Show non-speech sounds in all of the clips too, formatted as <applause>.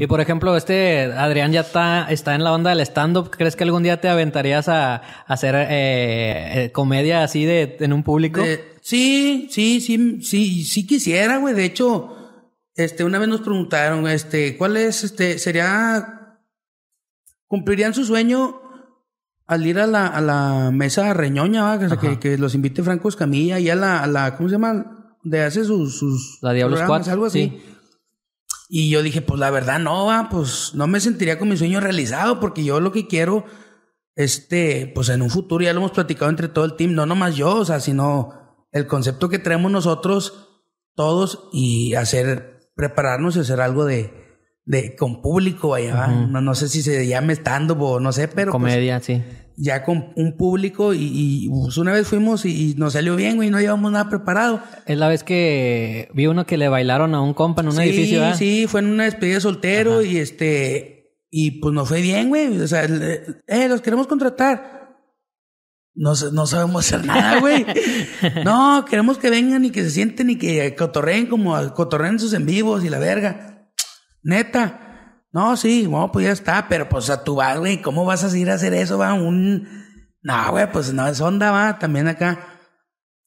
Y por ejemplo, este Adrián ya está, está en la onda del stand-up. ¿Crees que algún día te aventarías a, hacer eh, eh, comedia así de en un público? sí, sí, sí, sí, sí quisiera, güey. De hecho, este, una vez nos preguntaron, este, ¿cuál es, este, sería, cumplirían su sueño al ir a la, a la mesa reñoña, que, los invite Franco Escamilla y a la, a la, ¿cómo se llama? De hace sus, sus la Diablos 4. algo así. Sí. Y yo dije, pues la verdad no, va, pues no me sentiría con mi sueño realizado porque yo lo que quiero, este, pues en un futuro, ya lo hemos platicado entre todo el team, no nomás yo, o sea, sino el concepto que traemos nosotros todos y hacer, prepararnos y hacer algo de, de con público allá, va no, no, sé si se llame stand-up o no sé, pero... Pues, Comedia, sí ya con un público y, pues, una vez fuimos y, nos salió bien, güey, no llevamos nada preparado. Es la vez que vi uno que le bailaron a un compa en un edificio, Sí, Sí, fue en una despedida soltero y este, y pues nos fue bien, güey, o sea, eh, los queremos contratar. No, no sabemos hacer <laughs> nada, güey. no, queremos que vengan y que se sienten y que cotorreen como cotorreen sus en vivos y la verga. Neta. No, sí, bueno, pues ya está, pero pues a tu vas, güey, ¿cómo vas a seguir a hacer eso, va? Un. No, güey, pues no es onda, va, también acá.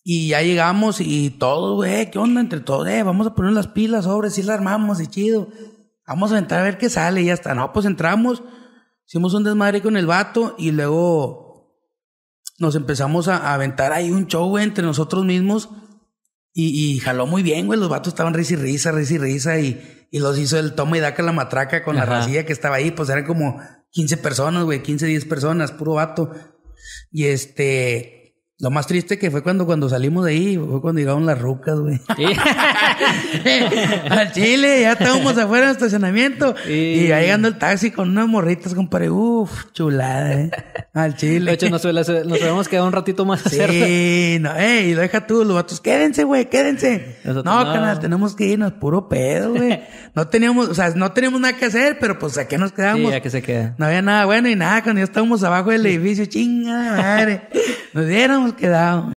Y ya llegamos y todo, güey, eh, ¿qué onda entre todos? Eh, vamos a poner las pilas, sobre, si las armamos y chido. Vamos a entrar a ver qué sale y ya está. No, pues entramos, hicimos un desmadre con el vato y luego nos empezamos a, aventar ahí un show, güey, entre nosotros mismos. Y, y jaló muy bien, güey, los vatos estaban risa y risa, risa y risa y y los hizo el toma y daca la matraca con la racía que estaba ahí, pues eran como 15 personas, güey, 15, 10 personas, puro vato. Y este, lo más triste que fue cuando, cuando salimos de ahí, fue cuando llegaron las rucas, güey. <laughs> Al Chile, ya estábamos afuera en estacionamiento. Y ahí llegando el taxi con unas morritas, compadre. Uf, chulada, eh. Al Chile. De hecho, nos, habíamos quedado un ratito más cerca. Sí, no, ey, lo deja tú, los vatos. Quédense, güey, quédense. no, no, canal, tenemos que irnos, puro pedo, güey. No teníamos, o sea, no teníamos nada que hacer, pero pues aquí nos quedamos. Sí, que se queda. No había nada bueno y nada. Cuando ya estábamos abajo del edificio, chinga madre. Nos dieron, quedado.